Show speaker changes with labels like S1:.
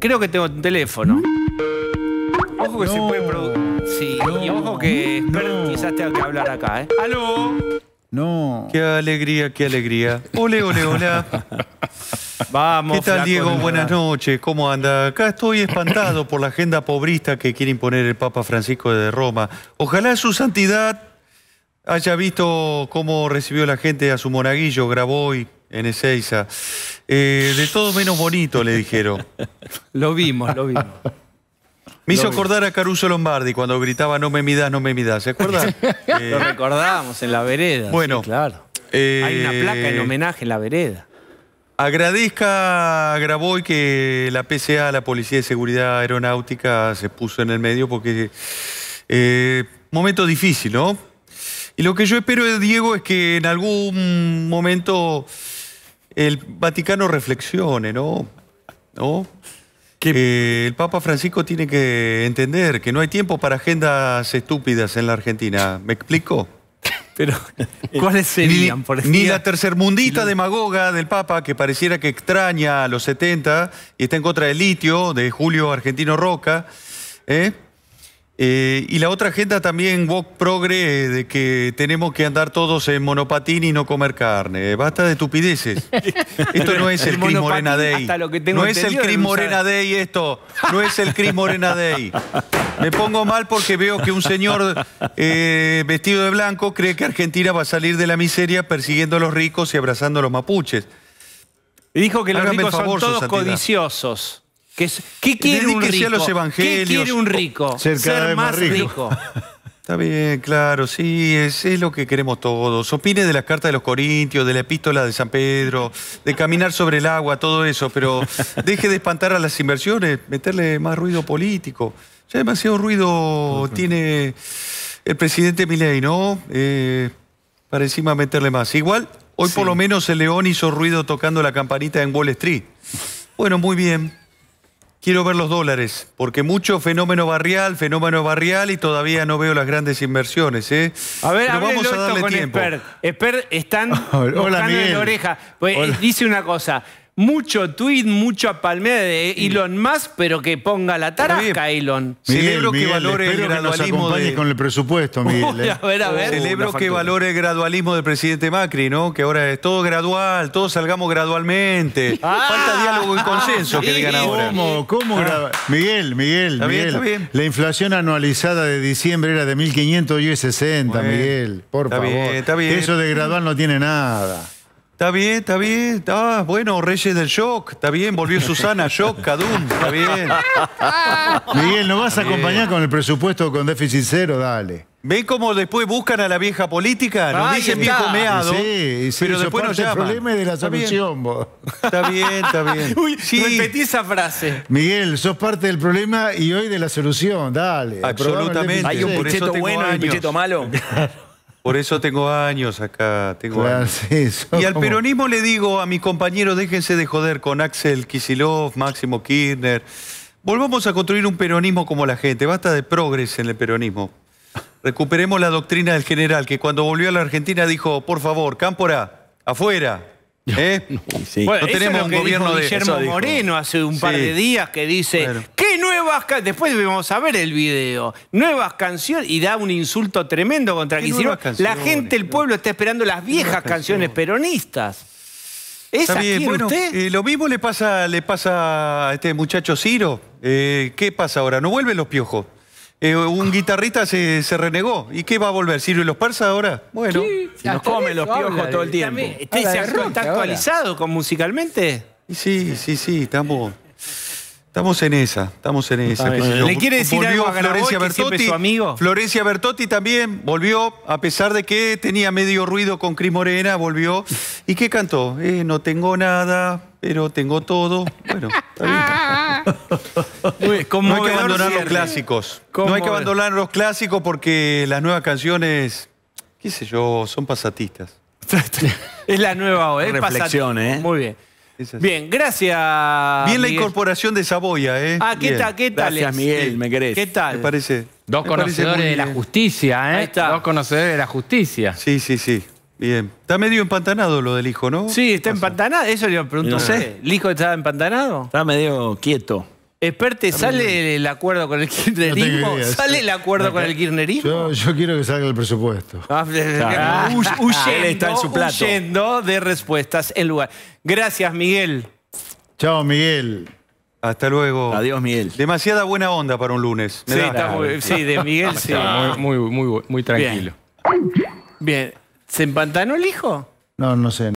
S1: Creo que tengo un teléfono. Ojo que se puede producir. Sí, ojo que quizás tenga que hablar acá, ¿eh? ¡Aló! No. Qué alegría, qué alegría. Ole, ole, hola. Vamos. ¿Qué tal, Diego? Buenas noches. ¿Cómo anda? Acá estoy espantado por la agenda pobrista que quiere imponer el Papa Francisco de Roma. Ojalá su santidad haya visto cómo recibió la gente a su monaguillo, grabó y en Ezeiza. Eh, de todo menos bonito, le dijeron. lo vimos, lo vimos. Me hizo acordar a Caruso Lombardi cuando gritaba no me midas, no me midas. ¿Se acuerdan? lo eh, recordábamos en la vereda. Bueno, claro. Eh, Hay una placa en homenaje en la vereda. Agradezca a y que la PCA, la Policía de Seguridad Aeronáutica, se puso en el medio porque... momento difícil, ¿no? Y lo que yo espero de Diego es que en algún momento el Vaticano reflexione, ¿no? ¿No? el Papa Francisco tiene que entender que no hay tiempo para agendas estúpidas en la Argentina. ¿Me explico? Pero, ¿cuáles serían? ni, ni la tercermundita demagoga del Papa, que pareciera que extraña a los 70 y está en contra del litio, de Julio Argentino Roca. ¿eh? Eh, y la otra agenda también, Wok Progre, eh, de que tenemos que andar todos en monopatín y no comer carne. Eh, basta de estupideces. esto no es el, Cris Morena Day. No es el Cris Morena Day esto. No es el Cris Morena Day. Me pongo mal porque veo que un señor vestido de blanco cree que Argentina va a salir de la miseria persiguiendo a los ricos y abrazando a los mapuches. Y dijo que los ricos son todos codiciosos. ¿Qué quiere un rico? ¿Qué quiere un rico? Ser, más, rico. Está bien, claro, sí, es, lo que queremos todos. Opine de las cartas de los Corintios, de la epístola de San Pedro, de caminar sobre el agua, todo eso, pero deje de espantar a las inversiones, meterle más ruido político. Ya demasiado ruido tiene el presidente Milei, ¿no? Eh, para encima meterle más. Igual, hoy por lo menos el león hizo ruido tocando la campanita en Wall Street. Bueno, muy bien. Quiero ver los dólares, porque mucho fenómeno barrial, fenómeno barrial y todavía no veo las grandes inversiones. ¿eh? A ver, vamos a darle tiempo. Esper. están en la oreja. Pues, dice una cosa, mucho tweet, mucha palmea de Elon Musk, pero que ponga la tarasca Elon. Celebro que valore el gradualismo de... con el presupuesto, Miguel. Oh, Celebro que valore el gradualismo del presidente Macri, ¿no? Que ahora es todo gradual, todos salgamos gradualmente. Ah, Falta diálogo y consenso que digan ahora. ¿Cómo? ¿Cómo ah. Miguel, Miguel, Miguel. La inflación anualizada de diciembre era de 1.560, Miguel. Por está favor. Bien, está bien. Eso de gradual no tiene nada. Está bien, está bien, está ah, bueno, Reyes del Shock, está bien, volvió Susana, Shock, Cadún, está bien. Miguel, ¿no vas a acompañar con el presupuesto con déficit cero? Dale. ¿Ven cómo después buscan a la vieja política? Nos dicen bien viejo sí, Sí, sí, pero después nos problema es de la solución, vos. Está bien, está bien. Uy, repetí esa frase. Miguel, sos parte del problema y hoy de la solución, dale. Absolutamente. Hay un bueno y un malo. Por eso tengo años acá. Tengo años. y al peronismo le digo a mis compañeros, déjense de joder con Axel Kisilov, Máximo Kirchner. Volvamos a construir un peronismo como la gente. Basta de progres en el peronismo. Recuperemos la doctrina del general, que cuando volvió a la Argentina dijo, por favor, cámpora, afuera. ¿Eh? Bueno, no tenemos un gobierno de Guillermo Moreno hace un par de días que dice, Después vamos a ver el video. Nuevas canciones. Y da un insulto tremendo contra Quisino. La gente, el pueblo está esperando las viejas canciones peronistas.
S2: Eh,
S1: lo mismo le pasa, le pasa a este muchacho Ciro. Eh, ¿Qué pasa ahora? ¿No vuelven los piojos? Eh, un guitarrista se, renegó. ¿Y qué va a volver? ¿Ciro y los persas ahora? Bueno. Sí, nos come los piojos todo el tiempo. Este ¿Está, actualizado musicalmente? Sí, sí, sí, estamos... Estamos en esa, estamos en esa. ¿Le quiere decir algo a Florencia Bertotti? amigo? Florencia Bertotti también volvió, a pesar de que tenía medio ruido con Cris Morena, volvió. ¿Y qué cantó? Eh, no tengo nada, pero tengo todo. Bueno, está bien. no hay que abandonar los clásicos. No hay que abandonar los clásicos porque las nuevas canciones, qué sé yo, son pasatistas. es la nueva, ¿eh? Reflexión, ¿eh? Muy bien. Bien, gracias. Bien la incorporación de Saboya, ¿eh? Ah, ¿qué, tal ¿qué tal? Gracias, Miguel, me ¿Qué tal? Me parece. Dos conocedores de la justicia, ¿eh? Dos conocedores de la justicia. Sí, sí, sí. Bien. Está medio empantanado lo del hijo, ¿no? Sí, está empantanado. Eso le pregunto. sé. ¿El hijo estaba empantanado? Está medio quieto. Esperte, ¿sale el acuerdo con el kirchnerismo? ¿Sale el acuerdo con el kirchnerismo? Yo, quiero que salga el presupuesto. Ah, huyendo, está en su plato. de respuestas en lugar. Gracias, Miguel. Chao, Miguel. Hasta luego. Adiós, Miguel. Demasiada buena onda para un lunes. Sí, de Miguel sí. Muy, muy, tranquilo. Bien. Bien. ¿Se empantanó el hijo? No, no sé.